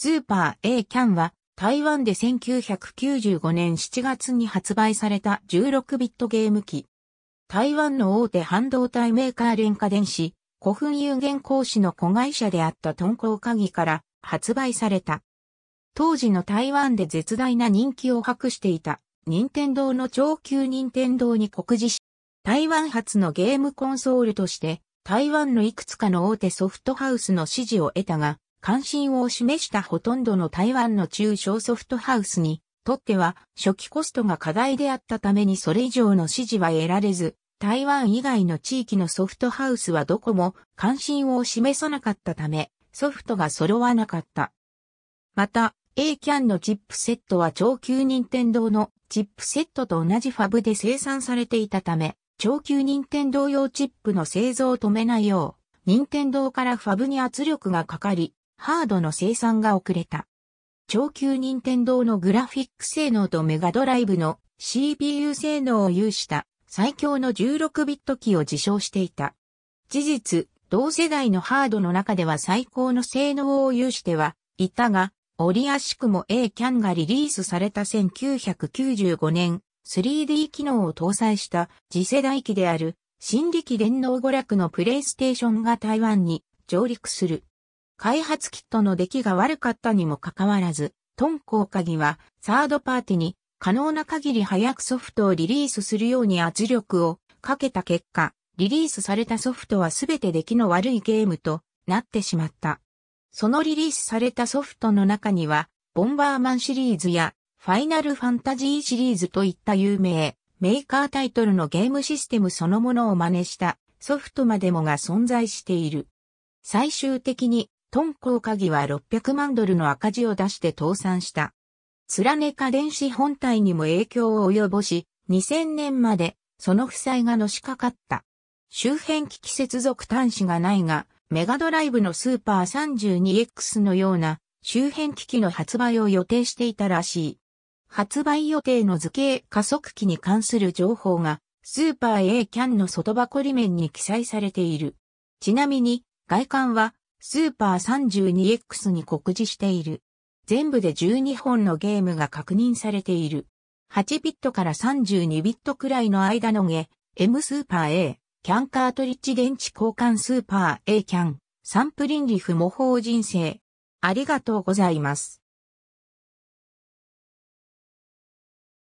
スーパー A キャンは台湾で1995年7月に発売された16ビットゲーム機。台湾の大手半導体メーカー連価電子、古墳有限講師の子会社であったトンコウカギから発売された。当時の台湾で絶大な人気を博していた、任天堂の超級任天堂に告示し、台湾発のゲームコンソールとして、台湾のいくつかの大手ソフトハウスの支持を得たが、関心を示したほとんどの台湾の中小ソフトハウスにとっては初期コストが課題であったためにそれ以上の支持は得られず、台湾以外の地域のソフトハウスはどこも関心を示さなかったため、ソフトが揃わなかった。また、A キャンのチップセットは超級任天堂のチップセットと同じファブで生産されていたため、超級任天堂用チップの製造を止めないよう、任天堂からファブに圧力がかかり、ハードの生産が遅れた。超級任天堂のグラフィック性能とメガドライブの CPU 性能を有した最強の16ビット機を自称していた。事実、同世代のハードの中では最高の性能を有してはいたが、折あしくも A キャンがリリースされた1995年、3D 機能を搭載した次世代機である、新力電脳娯楽のプレイステーションが台湾に上陸する。開発キットの出来が悪かったにもかかわらず、トンコーカギはサードパーティに可能な限り早くソフトをリリースするように圧力をかけた結果、リリースされたソフトはすべて出来の悪いゲームとなってしまった。そのリリースされたソフトの中には、ボンバーマンシリーズやファイナルファンタジーシリーズといった有名メーカータイトルのゲームシステムそのものを真似したソフトまでもが存在している。最終的にトンコウカギは600万ドルの赤字を出して倒産した。ラネカ電子本体にも影響を及ぼし、2000年までその負債がのしかかった。周辺機器接続端子がないが、メガドライブのスーパー 32X のような周辺機器の発売を予定していたらしい。発売予定の図形加速器に関する情報がスーパー A キャンの外箱裏面に記載されている。ちなみに外観はスーパー 32X に告示している。全部で12本のゲームが確認されている。8ビットから32ビットくらいの間のゲ、M スーパー A、キャンカートリッジ電池交換スーパー A キャン、サンプリンリフ模倣人生。ありがとうございます。